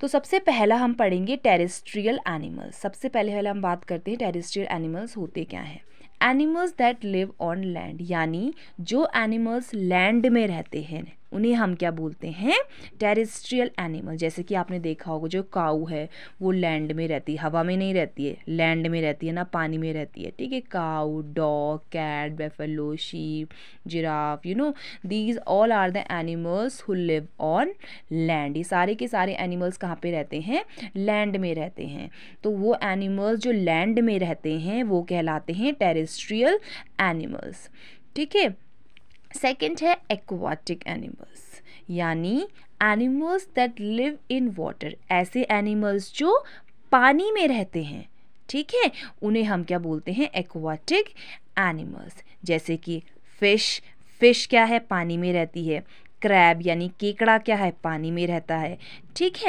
तो सबसे पहला हम पढ़ेंगे टेरिस्ट्रियल एनिमल्स सबसे पहले हम बात करते हैं टेरिस्ट्रियल एनिमल्स होते क्या हैं animals that live on land यानी जो एनिमल्स लैंड में रहते हैं उन्हें हम क्या बोलते हैं टेरिस्ट्रियल एनिमल जैसे कि आपने देखा होगा जो काऊ है वो लैंड में रहती है हवा में नहीं रहती है लैंड में रहती है ना पानी में रहती है ठीक है cow dog cat buffalo sheep giraffe you know these all are the animals who live on land ये सारे के सारे एनिमल्स कहाँ पे रहते हैं लैंड में रहते हैं तो वो एनिमल्स जो लैंड में रहते हैं वो कहलाते हैं टेरेस टेरेस्ट्रियल एनिमल्स ठीक है सेकंड है एक्वाटिक एनिमल्स यानी animals that live in water ऐसे एनिमल्स जो पानी में रहते हैं ठीक है उन्हें हम क्या बोलते हैं एक्वाटिक एनिमल्स जैसे कि फिश फिश क्या है पानी में रहती है क्रैब यानी केकड़ा क्या है पानी में रहता है ठीक है